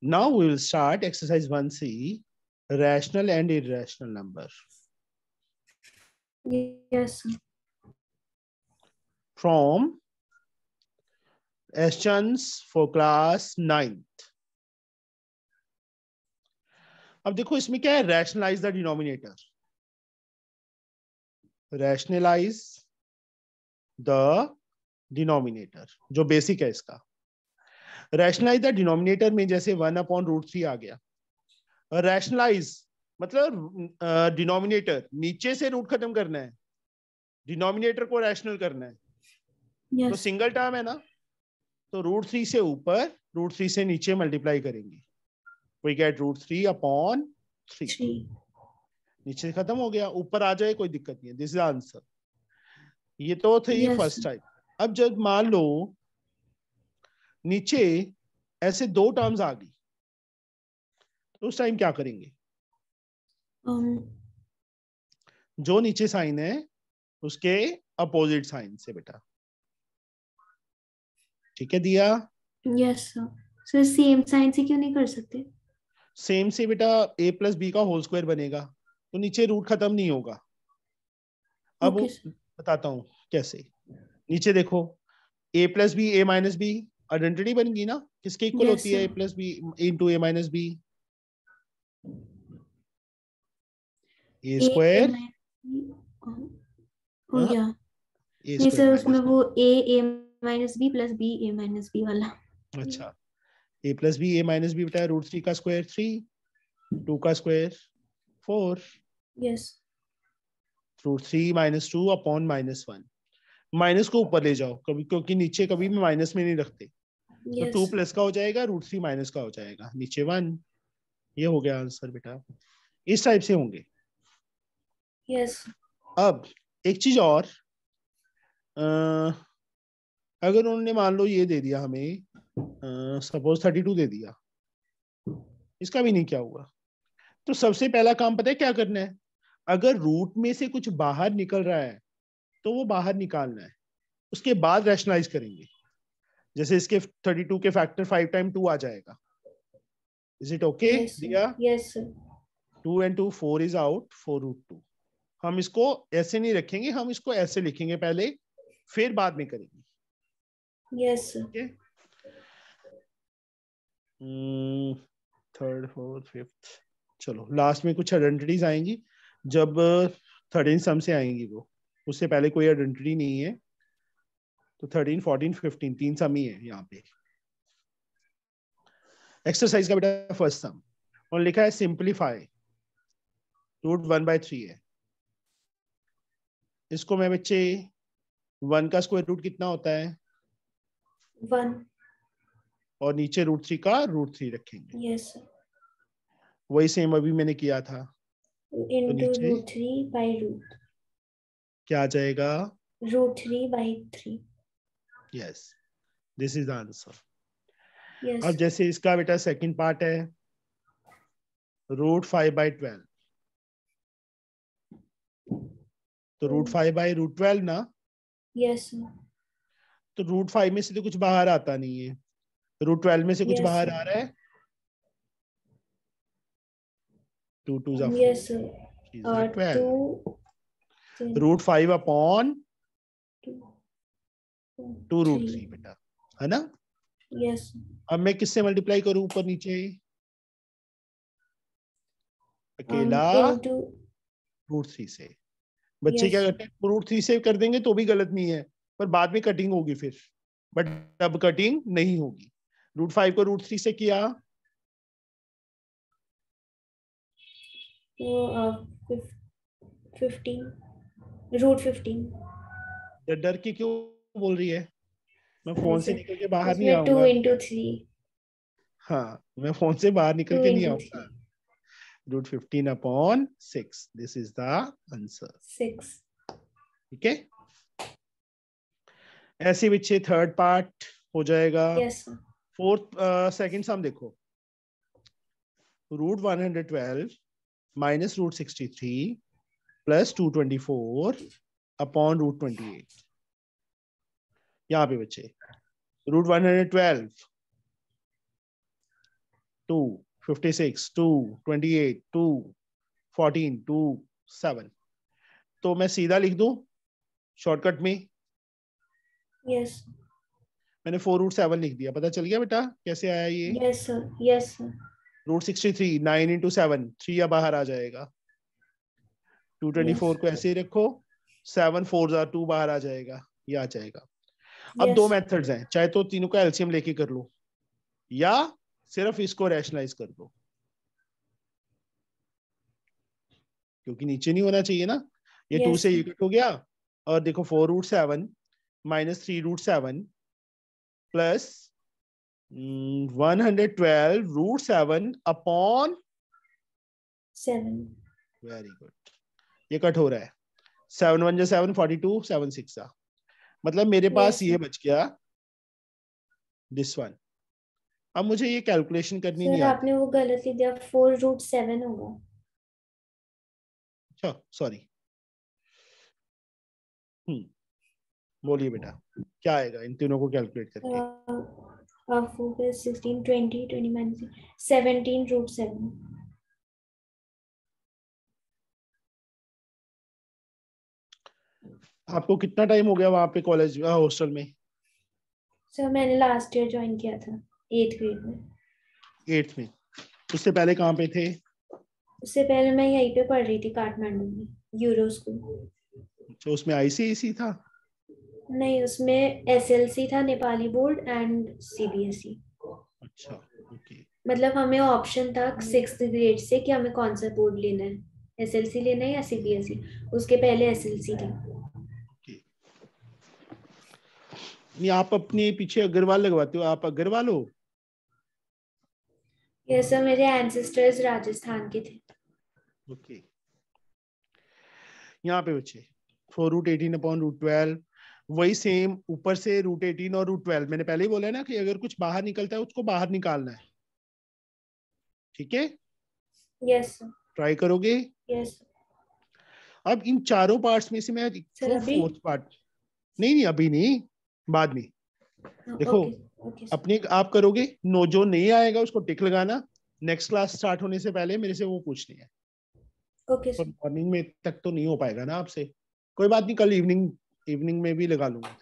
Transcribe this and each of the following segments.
Now we will start exercise 1C, rational and irrational number Yes. sir. From questions for class 9th अब देखो इसमें क्या है rationalise the denominator rationalise the denominator जो basic है इसका रैशनलाइज द डिनोमिनेटर में जैसे वन अपॉन रूट थ्री आ गया रैशनलाइज मतलब डिनोमिनेटर uh, नीचे से रूट खत्म करना है डिनोमिनेटर को रैशनल करना है तो yes. तो सिंगल टर्म है ना तो रूट थ्री से ऊपर रूट थ्री से नीचे मल्टीप्लाई करेंगे we get root three upon three नीचे खत्म हो गया ऊपर आ जाए कोई दिक्कत नहीं है दिस इज आंसर ये तो थे yes. फर्स्ट टाइप अब जब मान लो नीचे ऐसे दो टर्म्स आ गई तो उस टाइम क्या करेंगे um. जो नीचे साइन है उसके अपोजिट साइन से बेटा ठीक है दिया यस सर सेम साइन से क्यों नहीं कर सकते सेम से बेटा ए प्लस बी का होल स्क्वायर बनेगा तो नीचे रूट खत्म नहीं होगा अब okay, बताता हूँ कैसे नीचे देखो A plus B A minus B identity बन गई ना किसके इक्वल होती है A plus B into A minus B A square उसमें वो A A minus B plus B A minus B वाला अच्छा A plus B A minus B बेटा रूट थ्री का स्क्वायर थ्री टू का square four yes root three minus two upon minus one minus को ऊपर ले जाओ कभी क्योंकि नीचे कभी भी माइनस में नहीं रखते तो टू प्लस का हो जाएगा रूट थ्री माइनस का हो जाएगा नीचे वन ये हो गया आंसर बेटा इस टाइप से होंगे yes. अब एक चीज और आ, अगर उन्होंने मान लो ये दे दिया हमें सपोज थर्टी टू दे दिया इसका भी नहीं क्या हुआ तो सबसे पहला काम पता है क्या करना है अगर रूट में से कुछ बाहर निकल रहा है तो वो बाहर निकालना है उसके बाद रैशनलाइज करेंगे जैसे इसके 32 के फैक्टर फाइव टाइम टू आ जाएगा इज इट ओके दिया yes two and two four is out four root two हम इसको ऐसे नहीं रखेंगे हम इसको ऐसे लिखेंगे पहले फिर बाद में करेंगे यस थर्ड फोर्थ फिफ्थ चलो लास्ट में कुछ आइडेंटिटीज आएंगी जब थर्ड इन सम से आएंगी वो उससे पहले कोई आइडेंटिटी नहीं है तो थर्टीन फोर्टीन फिफ्टीन तीन सम ही है यहाँ पे एक्सरसाइज का बेटा फर्स्ट सम और लिखा है simplify root one by three है इसको मैं बच्चे वन का स्क्वायर रूट कितना होता है वन और नीचे रूट थ्री का रूट थ्री रखेंगे yes. वही सेम अभी मैंने किया था तो नीचे क्या आ जाएगा root three by three yes this is the answer अब जैसे इसका बेटा सेकंड पार्ट है रूट फाइव बाई ट्वेल्व तो root five by root twelve ना यस yes, तो रूट फाइव में से तो कुछ बाहर आता नहीं है रूट ट्वेल्व में से कुछ yes, बाहर आ रहा है two two root five upon two root three बेटा है ना यस yes. अब मैं किससे मल्टीप्लाई करूं ऊपर नीचे अकेला रूट um, थ्री से बच्चे yes. क्या करते हैं रूट थ्री से कर देंगे तो भी गलत नहीं है पर बाद में कटिंग होगी फिर बट अब कटिंग नहीं होगी रूट फाइव को रूट थ्री से किया तो, uh, 15, रूट फिफ्टीन डर के क्यों बोल रही है मैं फोन से निकल के बाहर नहीं आऊंगा टू इंटू थ्री हाँ मैं फोन से बाहर निकल के नहीं आऊंगा root fifteen upon six this is the answer six ठीक है ऐसे बच्चे थर्ड पार्ट हो जाएगा फोर्थ सेकंड सम देखो root one hundred twelve minus root sixty three plus two twenty four upon root twenty eight यहां पे बच्चे root one hundred twelve two fifty six two twenty eight two fourteen two seven तो मैं सीधा लिख दू shortcut में yes. मैंने फोर रूट सेवन लिख दिया पता चल गया बेटा कैसे आया ये root sixty three nine into seven three या बाहर आ जाएगा टू ट्वेंटी फोर को ऐसे ही रखो सेवन फोर जार टू बाहर आ जाएगा ये आ जाएगा अब yes. दो मेथड्स हैं चाहे तो तीनों का एल्सियम लेके कर लो या सिर्फ इसको रैशनलाइज कर दो क्योंकि नीचे नहीं होना चाहिए ना ये टू yes. से यूनिट हो गया और देखो four root seven minus three root seven plus one hundred twelve root seven upon seven very good ये कट हो रहा है सेवन वन जो seven forty two seven six मतलब मेरे पास ये बच गया दिस वन अब मुझे ये कैलकुलेशन करनी नहीं आपने वो गलती दिया फोर रूट सेवन होगा अच्छा सॉरी हम्म hmm. बोलिए बेटा क्या आएगा इन तीनों को कैलकुलेट करके uh, uh, 16, 20, 20, 17 रूट सेवन आपको कितना टाइम हो गया वहाँ पे कॉलेज हॉस्टल में सर मैंने लास्ट ईयर ज्वाइन किया था एट ग्रेड में एट में उससे पहले कहाँ पे थे उससे पहले मैं यहीं पे पढ़ रही थी काठमांडू में यूरो स्कूल अच्छा उसमें आईसीएसी e था नहीं उसमें एसएलसी था Nepali board and CBSE e। अच्छा ओके मतलब हमें ऑप्शन था सिक्स ग्रेड से कि हमें कौन सा बोर्ड लेना है एसएलसी लेना है या सीबीएसई e? उसके पहले एसएलसी था नहीं आप अपने पीछे अग्रवाल लगवाते हो आप अग्रवाल हो यस yes, सर मेरे एंसेस्टर्स राजस्थान के थे ओके okay. यहाँ पे बच्चे four root eighteen upon root twelve वही सेम ऊपर से रूट एटीन और रूट ट्वेल्व मैंने पहले ही बोला है ना कि अगर कुछ बाहर निकलता है उसको बाहर निकालना है ठीक है यस ट्राई करोगे यस अब इन चारों पार्ट्स में से मैं फोर्थ पार्ट नहीं नहीं अभी नहीं बाद में हाँ, देखो okay, अपने आप करोगे नो जो नहीं आएगा उसको टिक लगाना नेक्स्ट क्लास स्टार्ट होने से पहले मेरे से वो पूछनी है ओके okay, मॉर्निंग में तक तो नहीं हो पाएगा ना आपसे कोई बात नहीं कल इवनिंग इवनिंग में भी लगा लूंगा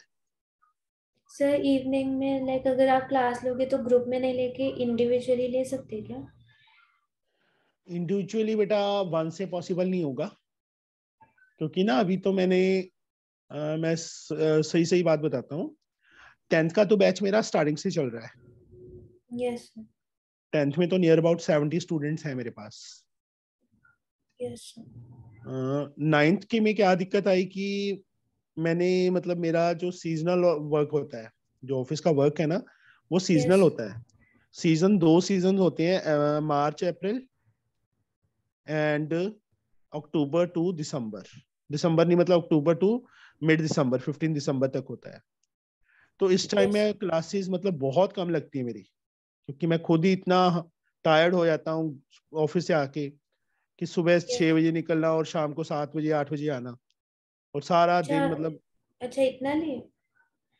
सर इवनिंग में लाइक अगर आप क्लास लोगे तो ग्रुप में नहीं लेके इंडिविजुअली ले सकते क्या इंडिविजुअली बेटा वन से पॉसिबल नहीं होगा क्योंकि ना अभी तो मैंने मैं सही सही बात बताता हूँ टेंथ का तो बैच मेरा स्टार्टिंग से चल रहा है yes. टेंथ में तो नियर अबाउट सेवेंटी स्टूडेंट्स हैं मेरे पास नाइन्थ yes. uh, की में क्या दिक्कत आई कि मैंने मतलब मेरा जो सीजनल वर्क होता है जो ऑफिस का वर्क है ना वो सीजनल yes. होता है सीजन दो सीजन होते हैं मार्च अप्रैल एंड अक्टूबर टू दिसंबर दिसंबर नहीं मतलब October to mid December fifteen December तक होता है तो इस टाइम में क्लासेस मतलब बहुत कम लगती है मेरी क्योंकि मैं खुद ही इतना टायर्ड हो जाता हूँ ऑफिस से आके कि सुबह छह बजे निकलना और शाम को सात बजे आठ बजे आना और सारा अच्छा, दिन मतलब अच्छा इतना नहीं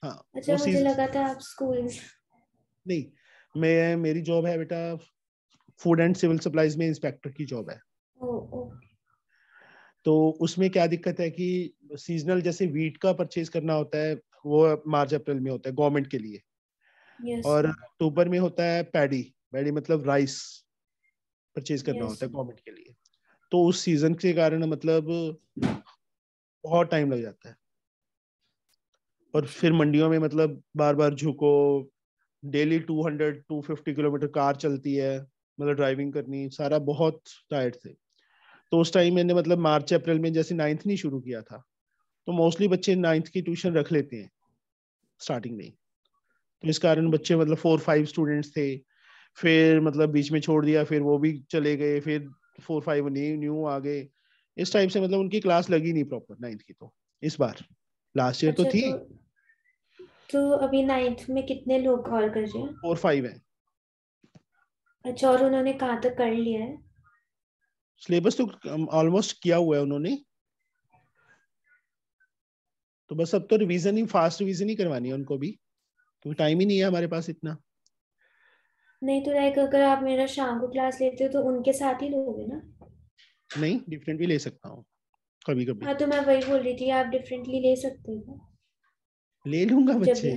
हाँ अच्छा मुझे लगा था आप स्कूल नहीं मैं मेरी जॉब है बेटा फूड एंड सिविल सप्लाईज में इंस्पेक्टर की जॉब है ओ, oh, ओ. तो उसमें क्या दिक्कत है कि सीजनल जैसे वीट का परचेज करना होता है वो मार्च अप्रैल में होता है गवर्नमेंट के लिए yes. और अक्टूबर में होता है पैडी पैडी मतलब राइस परचेज करना yes. होता है गवर्नमेंट के लिए तो उस सीजन के कारण मतलब बहुत टाइम लग जाता है और फिर मंडियों में मतलब बार बार झुको daily two hundred two fifty kilometre car चलती है मतलब ड्राइविंग करनी सारा बहुत टायर्ड थे तो उस टाइम मैंने मतलब मार्च अप्रैल में जैसे नाइन्थ नहीं शुरू किया था तो मोस्टली बच्चे नाइन्थ की ट्यूशन रख लेते हैं स्टार्टिंग में तो इस कारण बच्चे मतलब फोर फाइव स्टूडेंट्स थे फिर मतलब बीच में छोड़ दिया फिर वो भी चले गए फिर फोर फाइव न्यू न्यू आ गए इस टाइप से मतलब उनकी क्लास लगी नहीं प्रॉपर नाइन्थ की तो इस बार लास्ट ईयर तो अच्छा, तो थी तो, तो अभी नाइन्थ में कितने लोग कॉल कर रहे हैं फोर फाइव है अच्छा और उन्होंने कहाँ तक कर लिया है सिलेबस तो ऑलमोस्ट किया हुआ है उन्होंने तो बस अब तो रिवीजन ही फास्ट रिवीजन ही करवानी है उनको भी क्योंकि तो टाइम ही नहीं है हमारे पास इतना नहीं तो लाइक अगर आप मेरा शाम को क्लास लेते हो तो उनके साथ ही लोगे ना नहीं डिफरेंट भी ले सकता हूँ कभी कभी हाँ तो मैं वही बोल रही थी आप डिफरेंटली ले सकते हो ले लूंगा बच्चे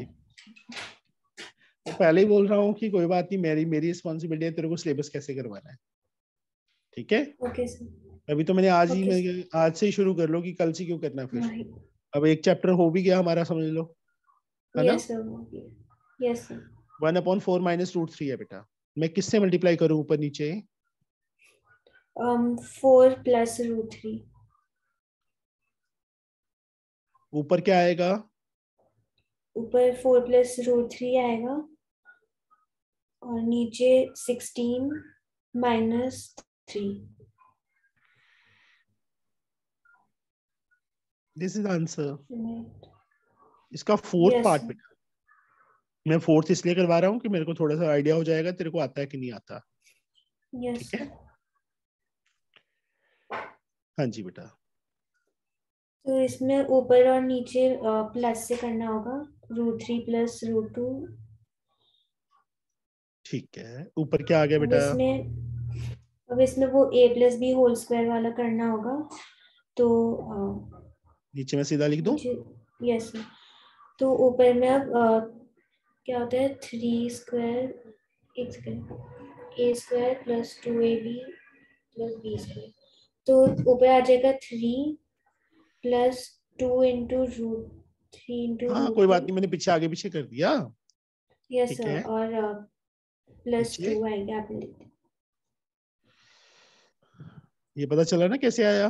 पहले ही बोल रहा हूँ कि कोई बात नहीं मेरी मेरी रिस्पॉन्सिबिलिटी है तेरे को सिलेबस कैसे करवाना है ठीक है okay, अभी तो मैंने आज okay, ही आज से ही शुरू कर लो कि कल से क्यों करना फिर अब एक चैप्टर हो भी गया हमारा समझ लो है ना one upon four minus root three है बेटा मैं किससे मल्टीप्लाई करूं ऊपर नीचे फोर प्लस रूट थ्री ऊपर क्या आएगा ऊपर फोर प्लस रूट थ्री आएगा और नीचे sixteen minus three this is answer इसका फोर्थ yes. पार्ट मैं फोर्थ इसलिए करवा रहा हूँ कि मेरे को थोड़ा सा आइडिया हो जाएगा तेरे को आता है कि नहीं आता ठीक yes. है हाँ जी बेटा तो इसमें ऊपर और नीचे प्लस से करना होगा root three plus root two ठीक है ऊपर क्या आ गया बेटा इसमें अब इसमें वो a plus B whole square वाला करना होगा तो आ, नीचे में सीधा लिख दो यस तो ऊपर में अब आ, क्या होता है थ्री स्क्वायर एक second A square plus two A B plus B square तो ऊपर आ जाएगा three plus two into root three into हाँ कोई बात नहीं मैंने पीछे आगे पीछे कर दिया यस सर और प्लस टू आएंगे आपने लिख ये पता चला ना कैसे आया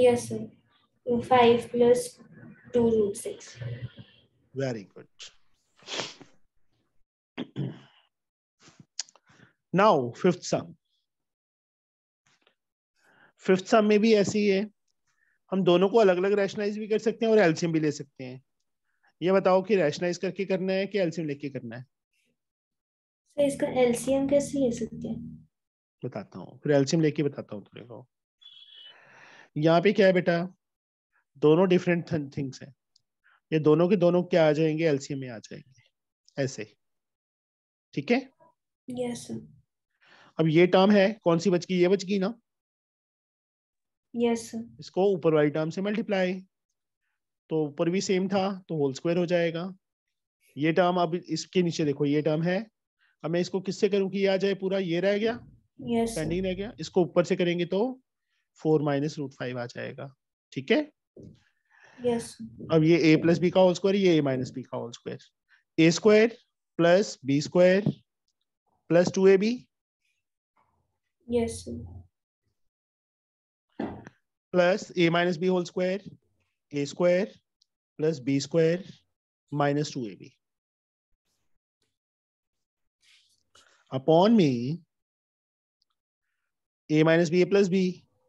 yes sir five very good now fifth sum fifth sum में भी ऐसी है हम दोनों को अलग अलग रैशनाइज भी कर सकते हैं और एल्सियम भी ले सकते हैं ये बताओ कि रैशनाइज करके करना है कि एल्सियम लेके करना है तो इसका एल्सियम कैसे ले सकते हैं बताता हूँ फिर एल्सियम लेके बताता हूँ को यहाँ पे क्या है बेटा दोनों डिफरेंट थिंग्स हैं ये दोनों के दोनों क्या आ जाएंगे एलसीएम में आ जाएंगे ऐसे ठीक है यस अब ये टर्म है कौन सी बच गई ये बच गई ना यस इसको ऊपर वाली टर्म से मल्टीप्लाई तो ऊपर भी सेम था तो होल स्क्वायर हो जाएगा ये टर्म अब इसके नीचे देखो ये टर्म है अब मैं इसको किससे करूं कि ये आ जाए पूरा ये रह गया पेंडिंग yes. रह गया इसको ऊपर से करेंगे तो फोर माइनस रूट फाइव आ जाएगा ठीक है yes. अब ये ए प्लस बी का होल स्क्वायर ये ए माइनस बी का whole square A square plus B square plus two A B yes plus A minus B whole square A square plus B square minus two A B upon में A minus B A plus B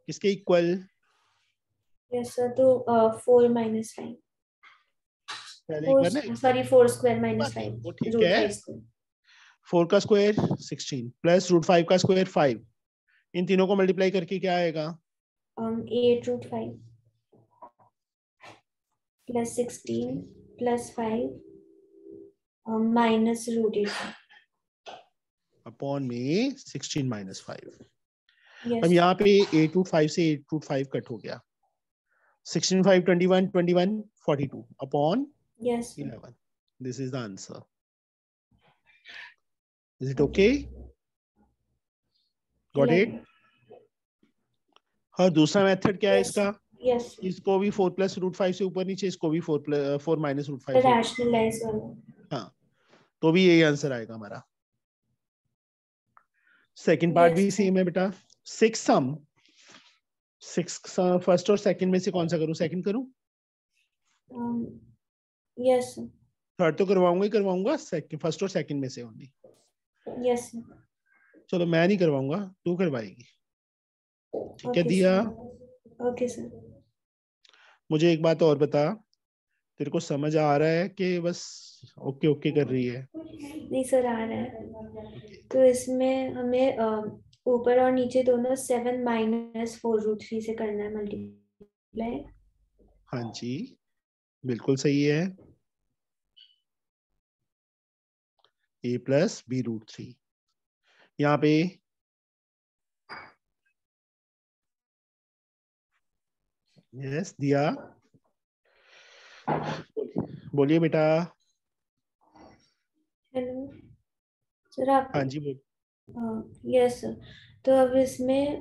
किसके equal yes sir तो 4 minus 5 sorry 4 square minus 5 वो का square 16 plus root 5 का square 5 इन तीनों को multiply करके क्या आएगा um root 5 plus 16 plus 5 minus root 8 upon में सिक्सटीन माइनस फाइव yes. अब यहाँ पे एट टू फाइव से एट टू फाइव कट हो गया sixteen five twenty one twenty one forty two upon eleven this is the answer दूसरा method क्या yes. है इसका yes. इसको भी फोर प्लस रूट फाइव से ऊपर नीचे इसको भी four plus four minus root five हाँ तो भी यही आंसर आएगा हमारा सेकंड पार्ट yes. भी सेम है बेटा सिक्स सम सिक्स फर्स्ट और सेकंड में से कौन सा करूं सेकंड करूं यस um, थर्ड yes, तो करवाऊंगा ही करवाऊंगा सेकंड फर्स्ट और सेकंड में से ओनली यस yes, चलो मैं नहीं करवाऊंगा तू करवाएगी ठीक okay, है दिया ओके सर मुझे एक बात और बता तेरे को समझ आ रहा है कि बस ओके ओके कर रही है नहीं सर आ रहा है तो इसमें हमें um, ऊपर और नीचे दोनों seven minus four root three से करना है मल्टीप्लाई हाँ जी बिल्कुल सही है A plus B root three यहाँ पे यस दिया बोलिए बेटा हेलो सर आप हाँ जी बोलिए यस सर तो अब इसमें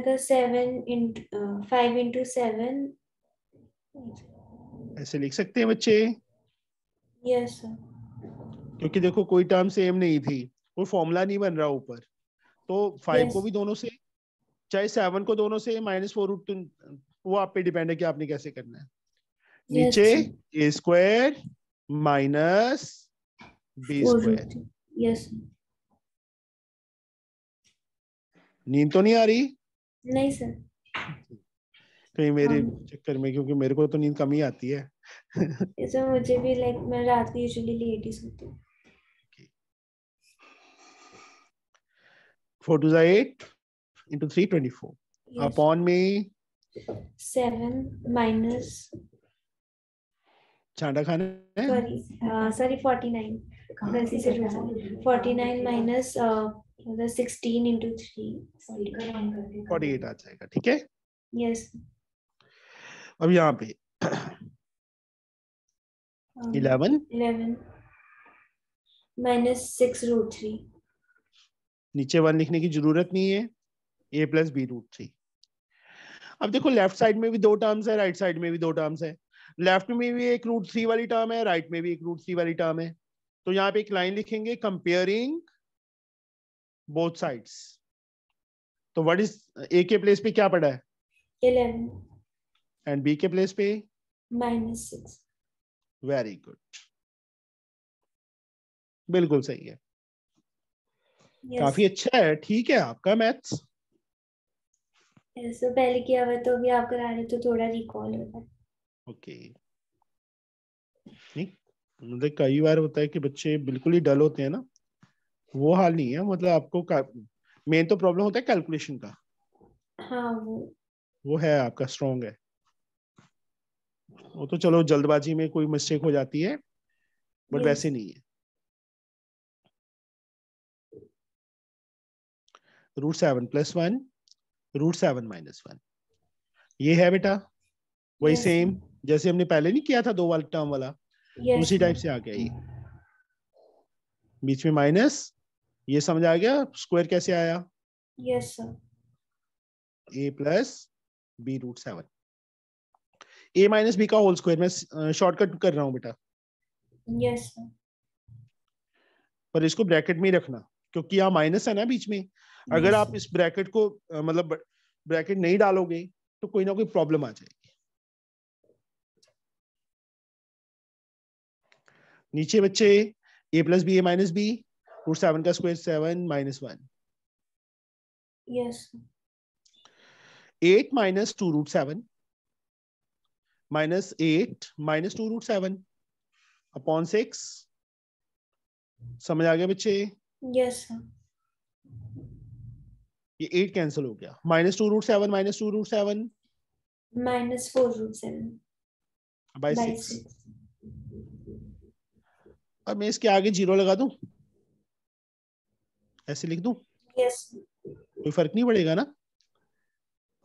अगर सेवन इंट फाइव इंटू सेवन ऐसे लिख सकते हैं बच्चे यस सर क्योंकि देखो कोई टर्म सेम नहीं थी वो फॉर्मूला नहीं बन रहा ऊपर तो फाइव yes. को भी दोनों से चाहे सेवन को दोनों से माइनस फोर रूट वो आप पे डिपेंड है कि आपने कैसे करना है नीचे A square minus B square yes नींद तो नहीं आ रही नहीं सर कहीं मेरे हाँ। चक्कर में क्योंकि मेरे को तो नींद कम ही आती है सर मुझे भी लाइक मैं रात की यूजुअली लेट ही सोती हूँ four two eight into three twenty four upon में सेवन माइनस छाटा खाना sorry sorry forty nine currency situation. 49 जाएगा ठीक है यस अब यहाँ पे eleven eleven minus six root three नीचे वन लिखने की जरूरत नहीं है A plus B root three अब देखो लेफ्ट साइड में भी दो टर्म्स है राइट साइड में भी दो टर्म्स है लेफ्ट में भी एक रूट थ्री वाली टर्म है राइट में भी एक रूट थ्री वाली टर्म है तो यहां पे एक लाइन लिखेंगे कंपेयरिंग बोथ साइड्स तो व्हाट इज ए के प्लेस पे क्या पड़ा है इलेवन एंड बी के प्लेस पे माइनस सिक्स वेरी गुड बिल्कुल सही है yes. काफी अच्छा है ठीक है आपका मैथ्स yes, तो पहले किया हुआ तो भी आप करा रहे तो थोड़ा रिकॉल होगा ओके okay. मतलब कई बार होता है कि बच्चे बिल्कुल ही डल होते हैं ना वो हाल नहीं है मतलब आपको मेन तो प्रॉब्लम होता है कैलकुलेशन का हाँ वो वो है आपका स्ट्रॉन्ग है वो तो चलो जल्दबाजी में कोई मिस्टेक हो जाती है बट वैसे नहीं है root seven plus one root seven minus one ये है बेटा वही सेम जैसे हमने पहले नहीं किया था दो वाला टर्म वाला yes. उसी टाइप से आ गया ये बीच में माइनस ये समझ आ गया स्क्वायर कैसे आया yes A plus B root seven A minus B का होल स्क्वायर मैं शॉर्टकट uh, कर रहा हूँ बेटा यस पर इसको ब्रैकेट में ही रखना क्योंकि यहाँ माइनस है ना बीच में अगर आप इस ब्रैकेट को uh, मतलब ब्रैकेट नहीं डालोगे तो कोई ना कोई प्रॉब्लम आ जाएगी नीचे बच्चे A plus B A minus B root seven का square seven minus one eight minus two root seven minus eight minus two root seven upon six समझ आ गया बच्चे yes, ये एट कैंसिल हो गया minus two root seven minus two root seven minus four root seven by six अब मैं इसके आगे जीरो लगा दू ऐसे लिख दू yes. कोई फर्क नहीं पड़ेगा ना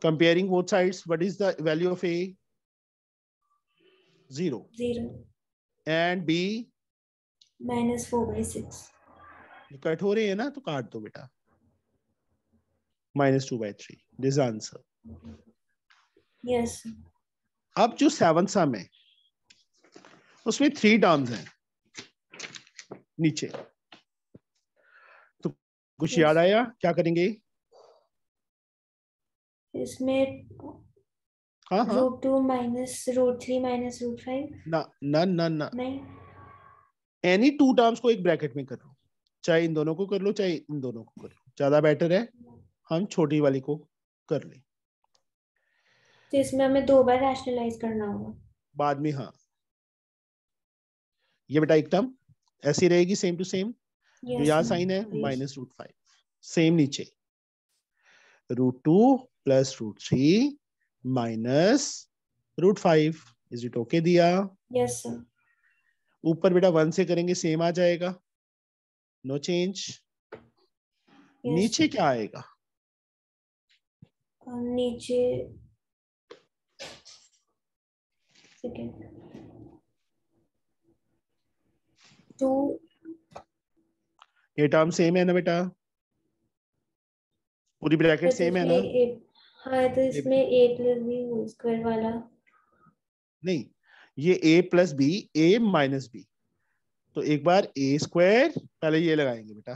comparing both side what is the value of A zero and B minus four by six cut हो रहे हैं ना तो काट दो बेटा minus two by three this answer yes अब जो सेवन सम है उसमें थ्री टर्म्स हैं नीचे तो कुछ याद आया क्या करेंगे इसमें हाँ हाँ root two minus root three minus root five ना ना ना ना नहीं एनी टू टर्म्स को एक ब्रैकेट में कर लो चाहे इन दोनों को कर लो चाहे इन दोनों को कर लो ज्यादा बेटर है हम छोटी वाली को कर ले तो इसमें हमें दो बार रैशनलाइज करना होगा बाद में हाँ ये बेटा एक टर्म ऐसी रहेगी सेम टू सेम जो यहाँ साइन है माइनस रूट फाइव सेम नीचे root two plus root three minus root five is it okay दिया यस yes, ऊपर बेटा वन से करेंगे सेम आ जाएगा नो चेंज yes, नीचे क्या आएगा हाँ, नीचे सेकेंड टू ये टर्म सेम है ना बेटा पूरी ब्रैकेट तो सेम है ना हाँ तो इसमें A plus B whole square वाला नहीं ये A plus B A minus B तो एक बार ए स्क्वायर पहले ये लगाएंगे बेटा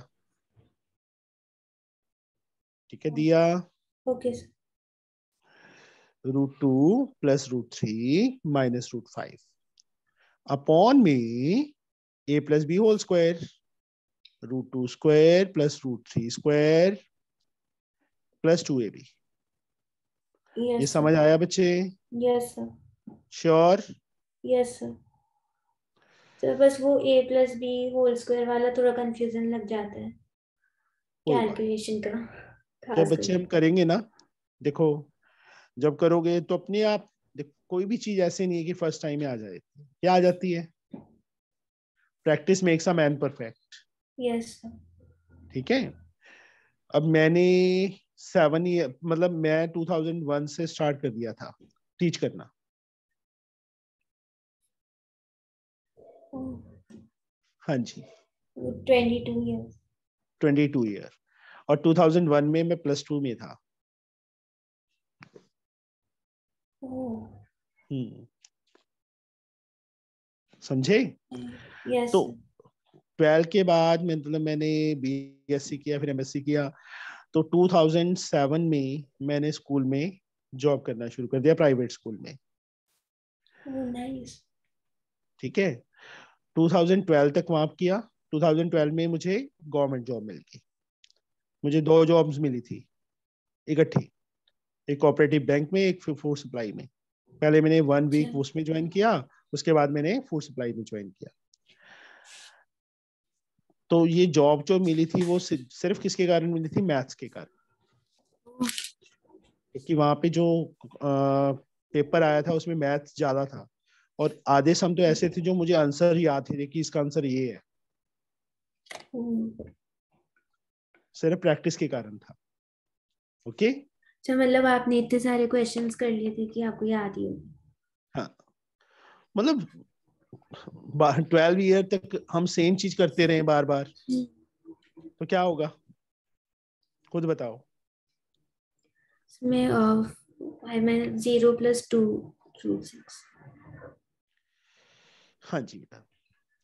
ठीक है दिया okay root two plus root three minus root five upon में a plus b whole square root 2 square plus root 3 square plus 2ab yes, ये समझ आया बच्चे यस श्योर यस सर बस वो a plus b whole square वाला थोड़ा confusion लग जाता है कैलकुलेशन का तो बच्चे हम करेंगे ना देखो जब करोगे तो अपने आप कोई भी चीज ऐसे नहीं है कि फर्स्ट टाइम में आ जाए क्या आ जाती है practice makes a man perfect yes ठीक है अब मैंने सेवन ईयर मतलब मैं 2001 से स्टार्ट कर दिया था टीच करना हाँ जी 22 इयर्स 22 ईयर और 2001 में मैं प्लस टू में था oh. हम्म। समझे hmm. yes. तो ट्वेल्व के बाद मैं मतलब मैंने बीएससी किया फिर एमएससी किया तो 2007 में मैंने स्कूल में जॉब करना शुरू कर दिया प्राइवेट स्कूल में oh, ठीक है 2012 तक वहां किया 2012 में मुझे गवर्नमेंट जॉब मिल गई मुझे दो जॉब्स मिली थी इकट्ठी एक कोऑपरेटिव बैंक में एक फूड सप्लाई में पहले मैंने वन वीक अच्छा। उसमें ज्वाइन किया उसके बाद मैंने फूड सप्लाई में ज्वाइन किया तो ये जॉब जो मिली थी वो सिर्फ किसके कारण मिली थी मैथ्स के कारण क्योंकि वहां पे जो आ, पेपर आया था उसमें मैथ्स ज्यादा था और आधे सम तो ऐसे थे जो मुझे आंसर याद थे कि इसका आंसर ये है सिर्फ प्रैक्टिस के कारण था ओके अच्छा मतलब आपने इतने सारे क्वेश्चंस कर लिए थे कि आपको याद ही हो हाँ मतलब ट्वेल्व ईयर तक हम सेम चीज करते रहे बार बार तो क्या होगा खुद बताओ इसमें zero plus two two six हाँ जी बेटा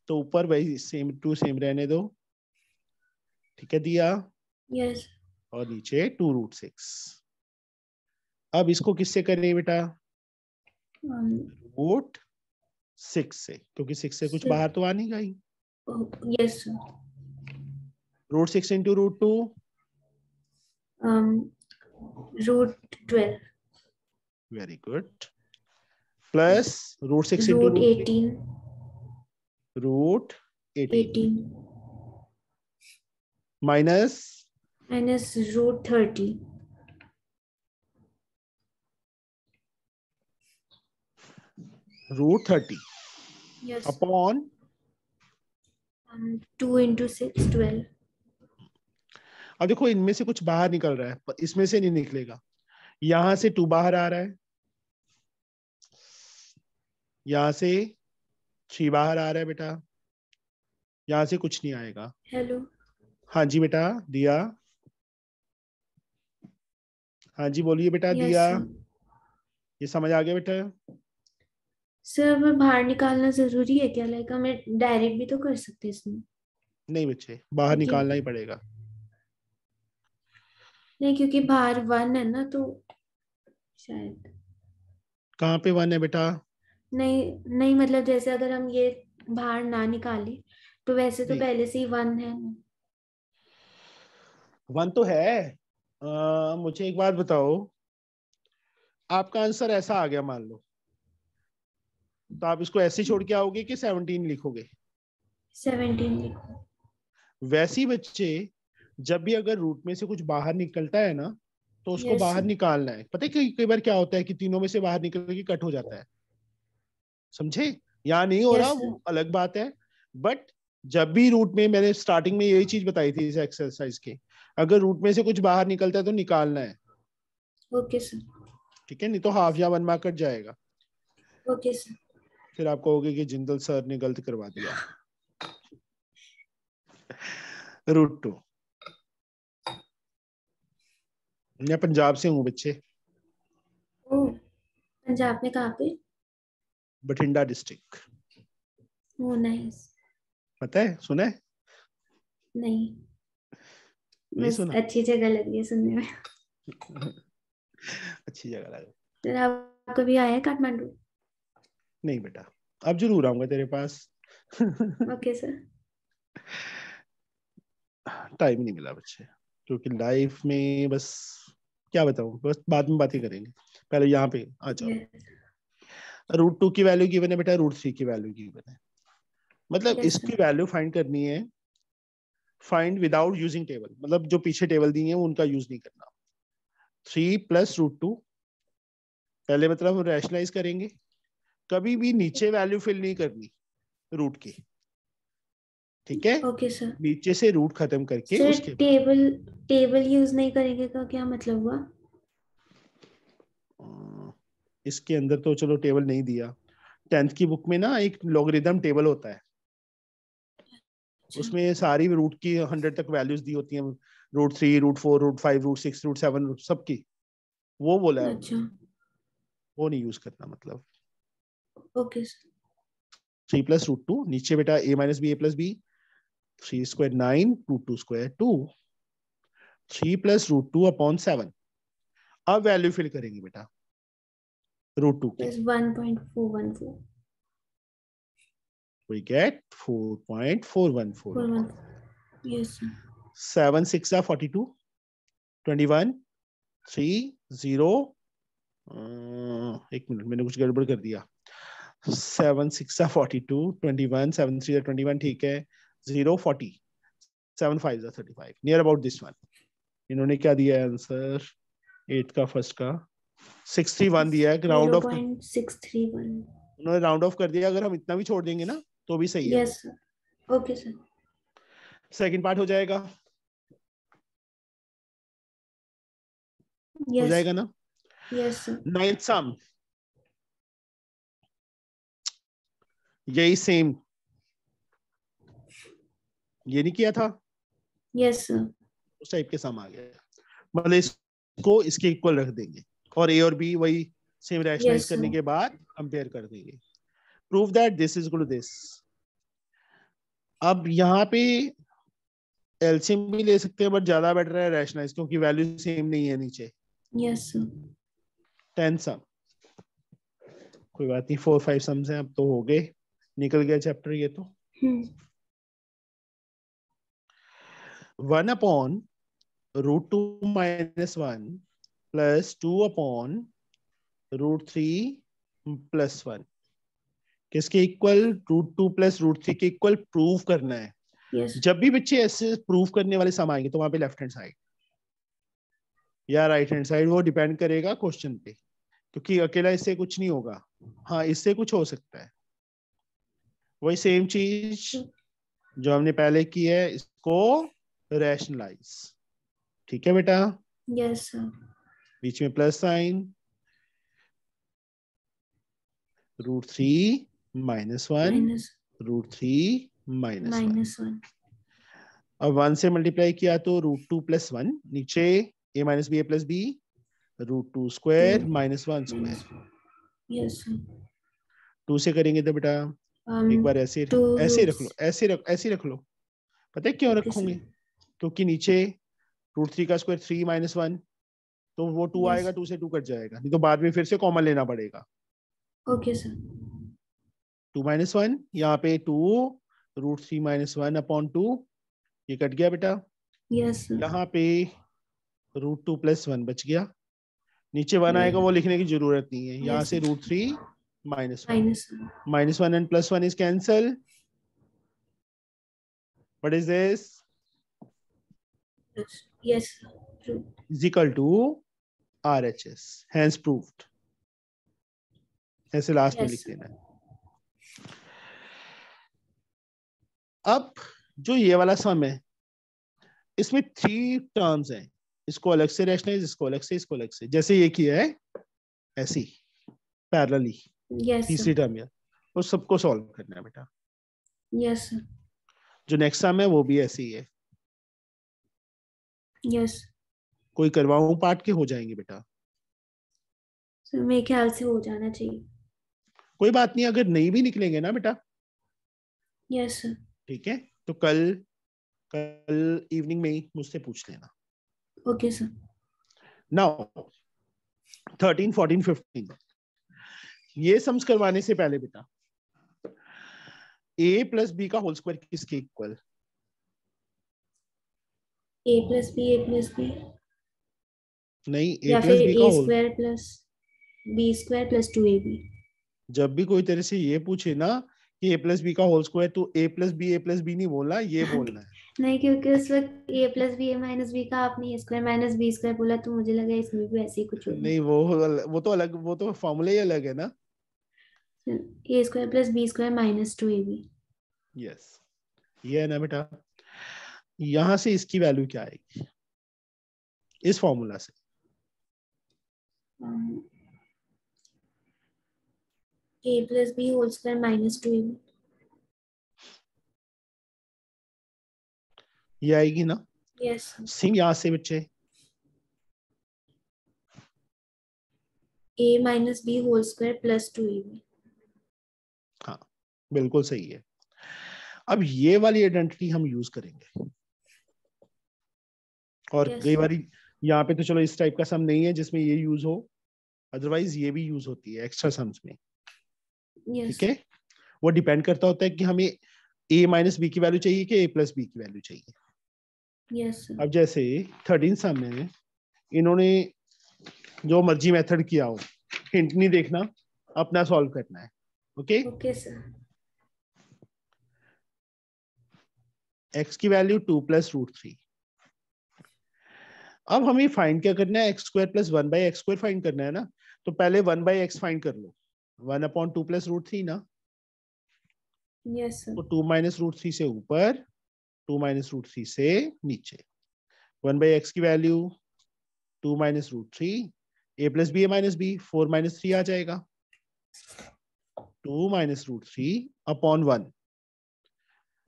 तो ऊपर वही सेम टू सेम रहने दो ठीक है दिया यस yes. और नीचे टू रूट सिक्स अब इसको किससे करें बेटा रूट um, सिक्स से क्योंकि सिक्स से कुछ बाहर तो आ नहीं गई yes root six into root two um, root twelve very good plus root six into root eighteen root eighteen minus minus root thirty root 30 yes upon um, 2 6 12 अब देखो इनमें से कुछ बाहर निकल रहा है पर इसमें से नहीं निकलेगा यहां से टू बाहर आ रहा है यहां से थ्री बाहर आ रहा है बेटा यहां से कुछ नहीं आएगा हेलो हाँ जी बेटा दिया हाँ जी बोलिए बेटा yes, दिया ये समझ आ गया बेटा सर बाहर निकालना जरूरी है क्या लाइक हमें डायरेक्ट भी तो कर सकते हैं इसमें नहीं बच्चे बाहर निकालना ही पड़ेगा नहीं क्योंकि बाहर वन है ना तो शायद कहाँ पे वन है बेटा नहीं नहीं मतलब जैसे अगर हम ये बाहर ना निकाले तो वैसे तो पहले से ही वन है वन तो है आ, मुझे एक बात बताओ आपका आंसर ऐसा आ गया मान लो तो आप इसको ऐसे छोड़ के आओगे कि सेवनटीन लिखोगे सेवनटीन वैसे बच्चे जब भी अगर रूट में से कुछ बाहर निकलता है ना तो उसको yes. बाहर निकालना है पता है कई बार क्या होता है कि तीनों में से बाहर निकल के कट हो जाता है समझे यहाँ नहीं हो yes. रहा वो अलग बात है बट जब भी रूट में मैंने स्टार्टिंग में यही चीज बताई थी इस एक्सरसाइज के अगर रूट में से कुछ बाहर निकलता है तो निकालना है ओके okay, सर ठीक है नहीं तो हाफ या वन मार्क कट जाएगा ओके okay, सर फिर आप कहोगे कि जिंदल सर ने गलत करवा दिया रूट टू मैं पंजाब से हूँ बच्चे पंजाब में कहाँ पे बठिंडा डिस्ट्रिक्ट नाइस पता है सुना है नहीं नहीं सुना अच्छी जगह लग रही है सुनने में अच्छी जगह लग रही है तो आपको भी आया काठमांडू नहीं बेटा अब जरूर आऊंगा तेरे पास ओके सर टाइम नहीं मिला बच्चे क्योंकि लाइफ में बस क्या बताऊं बस बाद में बातें करेंगे पहले यहाँ पे आ जाओ रूट टू की वैल्यू गिवन है बेटा रूट थ्री की वैल्यू गिवन है मतलब yes, इसकी वैल्यू फाइंड करनी है फाइंड विदाउट यूजिंग टेबल मतलब जो पीछे टेबल दी है उनका यूज नहीं करना थ्री प्लस रूट टू पहले मतलब रैशनलाइज करेंगे कभी भी नीचे वैल्यू फिल नहीं करनी रूट की ठीक है ओके सर नीचे से रूट खत्म करके सर, उसके टेबल टेबल यूज नहीं करेंगे का क्या मतलब हुआ इसके अंदर तो चलो टेबल नहीं दिया टेंथ की बुक में ना एक लॉगरिदम टेबल होता है अच्छा। उसमें सारी रूट की हंड्रेड तक वैल्यूज दी होती हैं root three root four root five root six root seven root सबकी वो बोला है अच्छा। वो नहीं यूज करना मतलब okay three plus root two नीचे बेटा A minus B A plus B three square nine root two square two three plus root two upon seven अब वैल्यू फिल करेंगे बेटा root two get four point four one four seven six forty two twenty one three zero एक minute मैंने कुछ गड़बड़ कर दिया seven six forty two twenty one seven three twenty one ठीक है zero forty seven five thirty five near about this one इन्होंने क्या दिया आंसर एट का फर्स्ट का सिक्स थ्री वन दिया है राउंड ऑफ उन्होंने राउंड ऑफ कर दिया अगर हम इतना भी छोड़ देंगे ना तो भी सही yes, है ओके सर सेकंड पार्ट हो जाएगा yes. हो जाएगा ना यस नाइन्थ सम यही सेम ये नहीं किया था यस yes, उस टाइप के सम आ गया मतलब इसको इसके इक्वल रख देंगे और ए और बी वही सेम रैशनलाइज yes, करने के बाद कंपेयर कर देंगे prove that this is good this अब यहाँ पे एलसीएम भी ले सकते हैं बट ज्यादा बेटर है रैशनलाइज क्योंकि वैल्यू सेम नहीं है नीचे यस टेन सम कोई बात नहीं फोर फाइव सम्स हैं अब तो हो गए निकल गया चैप्टर ये तो one upon root two minus one plus two upon root three plus one किसके equal root two plus root three के इक्वल प्रूव करना है yes. जब भी बच्चे ऐसे प्रूव करने वाले सम आएंगे तो वहां पे लेफ्ट हैंड साइड या राइट हैंड साइड वो डिपेंड करेगा क्वेश्चन पे क्योंकि अकेला इससे कुछ नहीं होगा हाँ इससे कुछ हो सकता है वही सेम चीज जो हमने पहले की है इसको रैशनलाइज ठीक है बेटा यस बीच में plus sign root three minus one root three minus one अब वन से मल्टीप्लाई किया तो रूट टू प्लस वन नीचे A minus B A plus B root two square minus one square two से करेंगे तो बेटा um, एक बार ऐसे तो ऐसे रख लो ऐसे रख ऐसे रख लो पता है क्यों रखोगे क्योंकि नीचे रूट थ्री का स्क्वायर थ्री माइनस वन तो वो टू yes. आएगा टू से टू कट जाएगा नहीं तो बाद में फिर से कॉमन लेना पड़ेगा okay sir two minus one यहाँ पे two root three minus one upon two ये कट गया बेटा यस यहाँ पे रूट टू प्लस वन बच गया नीचे वन आएगा वो लिखने की जरूरत नहीं है यहाँ से root three minus one. Minus one and plus one is cancel. What is this? Yes. True. Is equal to RHS. Hence proved. ऐसे लास्ट में लिख देना अब जो ये वाला सम है इसमें थ्री टर्म्स हैं इसको अलग से रेशनलाइज इसको अलग से इसको अलग से जैसे ये किया है ऐसी पैरेलली तीसरी टर्म है उस सबको सॉल्व करना है बेटा यस जो नेक्स्ट सम है वो भी ऐसे ही है यस कोई करवाऊं पार्ट के हो जाएंगे बेटा सर मेरे ख्याल से हो जाना चाहिए कोई बात नहीं अगर नहीं भी निकलेंगे ना बेटा यस yes, ठीक है तो कल कल इवनिंग में ही मुझसे पूछ लेना okay sir now thirteen fourteen fifteen ये सम्स करवाने से पहले बेटा ए प्लस बी का होल स्क्वायर किसके equal A plus B A plus B नहीं ए प्लस बी का square plus B square plus two A B जब भी कोई तेरे से ये पूछे ना कि ए प्लस बी का होल स्क्वायर तो A plus B A plus B नहीं बोलना ये बोलना है नहीं क्योंकि उस वक्त A plus B A minus B का आपने स्क्वायर माइनस बी स्क्वायर बोला तो मुझे लगा इसमें भी ऐसे ही कुछ नहीं वो वो तो अलग वो तो फॉर्मूला ही अलग है ना A square plus B square minus two A B yes ये है ना बेटा यहां से इसकी वैल्यू क्या आएगी इस फॉर्मूला से A plus B whole square minus two A B ये आएगी ना यस सेम यहां से बच्चे A minus B whole square plus two A B बिल्कुल सही है अब ये वाली आइडेंटिटी हम यूज करेंगे और कई yes. कई बार यहाँ पे तो चलो इस टाइप का सम नहीं है जिसमें ये यूज हो अदरवाइज ये भी यूज होती है एक्स्ट्रा सम्स में ठीक yes. है वो डिपेंड करता होता है कि हमें ए माइनस बी की वैल्यू चाहिए कि ए प्लस बी की वैल्यू चाहिए yes, अब जैसे थर्टीन सम में इन्होंने जो मर्जी मेथड किया हो हिंट नहीं देखना अपना सॉल्व करना है ओके okay? okay, एक्स की value two plus root three अब हमें फाइंड क्या करना है X square plus one by X square find करना है ना तो पहले वन बाई एक्स फाइंड कर लो one upon two plus root three ना यस yes, तो टू माइनस रूट थ्री से ऊपर टू माइनस रूट थ्री से नीचे वन बाई एक्स की value two minus root three A plus B A minus B four minus three आ जाएगा two minus root three upon one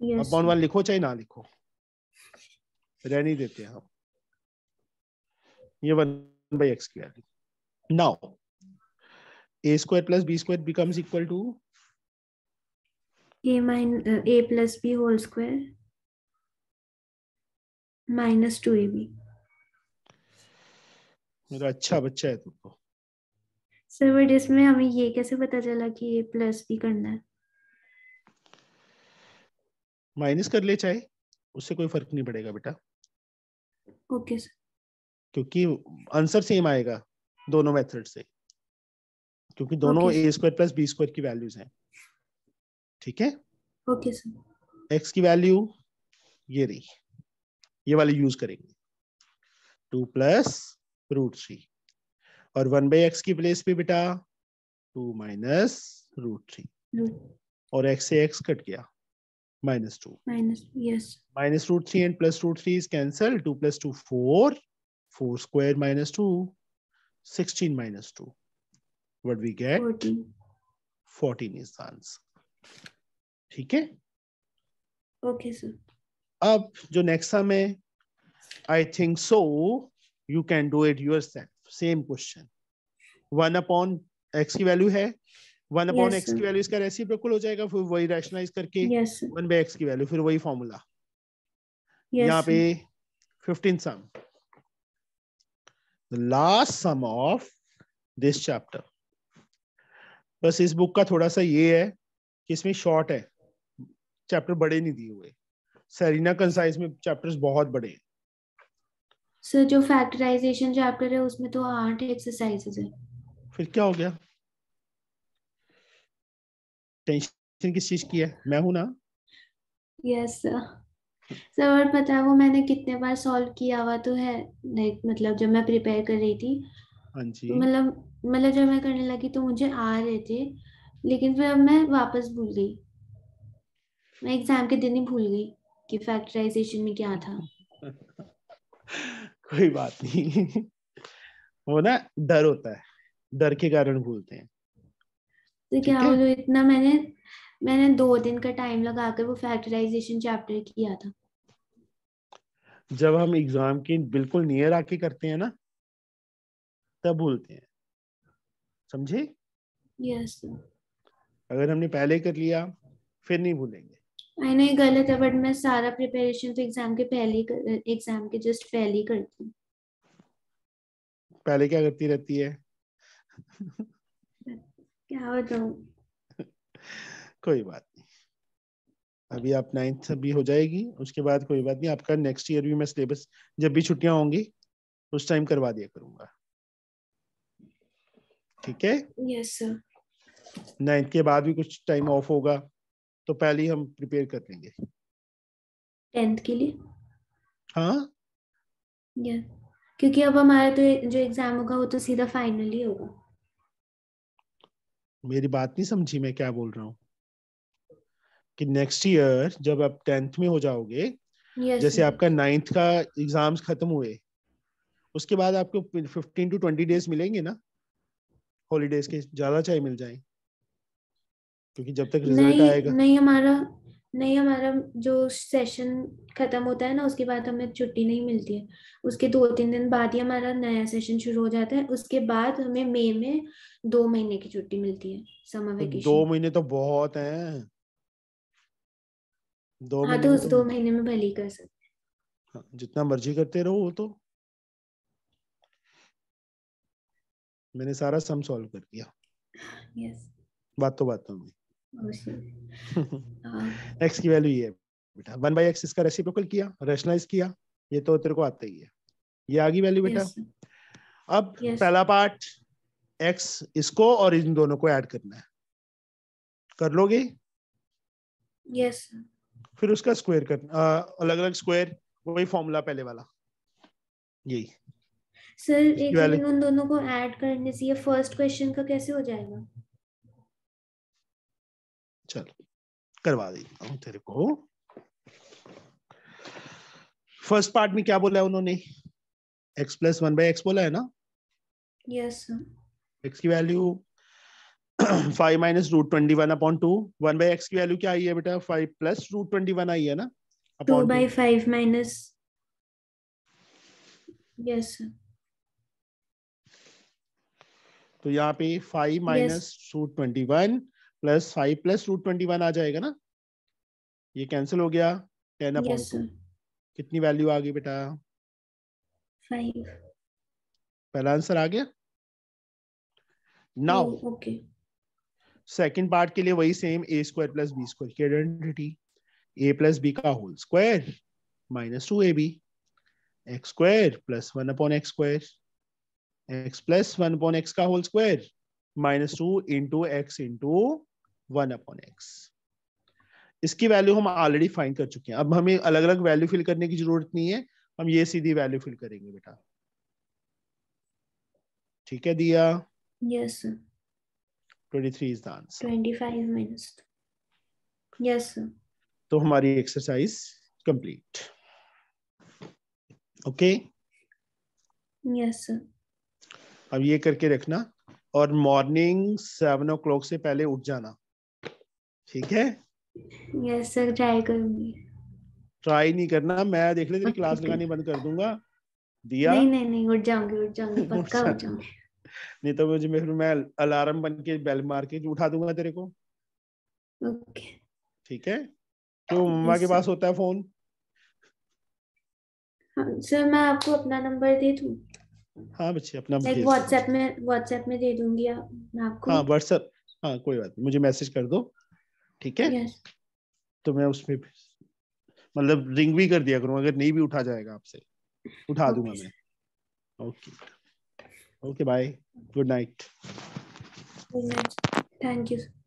upon one लिखो चाहे ना लिखो रहने देते हैं ये वन बाई एक्स की now A square plus B square becomes equal to A mine A plus B whole square minus two A B मेरा अच्छा बच्चा है तुमको सर बट इसमें हमें ये कैसे पता चला कि ए प्लस बी करना है माइनस कर ले चाहे उससे कोई फर्क नहीं पड़ेगा बेटा ओके सर क्योंकि आंसर सेम आएगा दोनों मेथड से क्योंकि दोनों A square plus B square की वैल्यूज हैं ठीक है ओके सर एक्स की वैल्यू ये रही ये वाली यूज करेंगे टू प्लस रूट थ्री और वन बाई एक्स की प्लेस पे बेटा टू माइनस रूट थ्री और एक्स से एक्स कट गया minus 2. Minus, yes. Minus root 3 and plus root 3 is cancelled. 2 plus 2, 4. 4 square minus 2, 16 minus 2. What we get? 14. 14 is the answer. ठीक है okay sir अब जो नेक्स्ट सम है I think so you can do it yourself same question one upon X की value है one upon X की value इसका reciprocal हो जाएगा फिर वही रैशनलाइज करके वन बाई एक्स की वैल्यू फिर वही फॉर्मूला यहाँ पे fifteen sum last sum of this chapter बस इस बुक का थोड़ा सा ये है कि इसमें शॉर्ट है चैप्टर बड़े नहीं दिए हुए सरीना कंसाइज में चैप्टर्स बहुत बड़े हैं सर जो फैक्टराइजेशन चैप्टर है उसमें तो आठ एक्सरसाइजेस है फिर क्या हो गया टेंशन किस चीज की है मैं हूं ना यस सर सर और पता है वो मैंने कितने बार सॉल्व किया हुआ तो है लाइक मतलब जब मैं प्रिपेयर कर रही थी हां जी मतलब मतलब जब मैं करने लगी तो मुझे आ रहे थे लेकिन फिर अब मैं वापस भूल गई मैं एग्जाम के दिन ही भूल गई कि फैक्टराइजेशन में क्या था कोई बात नहीं वो ना डर होता है डर के कारण भूलते हैं तो क्या बोलो इतना मैंने मैंने दो दिन का टाइम लगा कर वो फैक्टराइजेशन चैप्टर किया था जब हम एग्जाम की बिल्कुल नियर आके करते हैं ना तब बोलते हैं समझे यस yes, अगर हमने पहले कर लिया फिर नहीं भूलेंगे आई नो गलत है बट मैं सारा प्रिपरेशन तो एग्जाम के पहले एग्जाम के जस्ट पहले करती हूँ पहले क्या करती रहती है क्या हो कोई बात नहीं अभी आप नाइन्थ भी हो जाएगी उसके बाद कोई बात नहीं आपका नेक्स्ट ईयर भी मैं सिलेबस जब भी छुट्टियां होंगी उस टाइम करवा दिया करूंगा ठीक है यस सर नाइन्थ के बाद भी कुछ टाइम ऑफ होगा तो पहले ही हम प्रिपेयर कर लेंगे टेंथ के लिए हाँ yeah. क्योंकि अब हमारा तो जो एग्जाम होगा वो तो सीधा फाइनल ही होगा मेरी बात नहीं समझी मैं क्या बोल रहा हूँ कि नेक्स्ट ईयर जब आप टेंथ में हो जाओगे yes, जैसे yes. आपका नाइन्थ का एग्जाम्स खत्म हुए उसके बाद आपको फिफ्टीन टू ट्वेंटी डेज मिलेंगे ना हॉलीडेज के ज्यादा चाहे मिल जाए क्योंकि जब तक रिजल्ट आएगा नहीं हमारा नहीं हमारा जो सेशन खत्म होता है ना उसके बाद हमें छुट्टी नहीं मिलती है उसके दो तीन दिन बाद ही हमारा नया सेशन शुरू हो जाता है उसके बाद हमें मई में दो महीने की छुट्टी मिलती है समर वेकेशन तो दो महीने तो बहुत हैं दो हाँ तो उस तो, दो महीने में भली कर सकते हाँ, जितना मर्जी करते रहो वो तो मैंने सारा सम सॉल्व कर दिया yes. बात तो बातों में एक्स हाँ। की वैल्यू ये बेटा वन बाई एक्स इसका रेसिप्रोकल किया रैशनलाइज किया ये तो तेरे को आता ही है ये आगे वैल्यू बेटा yes. अब yes. पहला पार्ट एक्स इसको और इन दोनों को ऐड करना है कर लोगे यस yes. फिर उसका स्क्वायर करना अलग अलग स्क्वायर वही फॉर्मूला पहले वाला यही सर एक दोनों को ऐड करने से ये फर्स्ट क्वेश्चन का कैसे हो जाएगा चल करवा दे तेरे को फर्स्ट पार्ट में क्या बोला है उन्होंने X plus one by X बोला है ना यस yes, की value five minus root twenty one upon two one by X की वैल्यू क्या आई है बेटा five plus root twenty one आई है ना two by five minus yes तो यहाँ पे five minus root twenty one plus five plus root twenty one आ जाएगा ना ये कैंसिल हो गया टेन अपॉन टू कितनी वैल्यू आ गई बेटा पहला आंसर आ गया नाउ सेकंड पार्ट के लिए वही same A square plus B square की आइडेंटिटी ए प्लस बी का whole square minus two A B X square plus one upon X square X plus one upon X का whole square minus two into X into one upon X इसकी value हम already find कर चुके हैं अब हमें अलग अलग वैल्यू फिल करने की जरूरत नहीं है हम ये सीधी वैल्यू फिल करेंगे बेटा ठीक है दिया yes twenty three is the answer 25 yes तो हमारी एक्सरसाइज कंप्लीट ओके यस अब ये करके रखना और मॉर्निंग सेवन ओ क्लॉक से पहले उठ जाना ठीक है यस सर ट्राई करूंगी ट्राई नहीं करना मैं देख ले तेरी क्लास लगानी बंद कर दूंगा दिया नहीं नहीं नहीं उठ जाऊंगी उठ जाऊंगी पक्का उठ अच्छा। जाऊंगी नहीं तो मुझे मैं, मैं अलार्म बन के बेल मार के उठा दूंगा तेरे को ओके ठीक है तो मम्मा के पास होता है फोन सर हाँ, मैं आपको अपना नंबर दे दूं हाँ बच्चे अपना लाइक व्हाट्सएप में व्हाट्सएप में दे दूंगी आप मैं आपको हाँ व्हाट्सएप हाँ कोई बात नहीं मुझे मैसेज कर दो ठीक है yes. तो मैं उसमें मतलब रिंग भी कर दिया करूँ अगर नहीं भी उठा जाएगा आपसे उठा दूंगा मैं okay okay bye good night thank you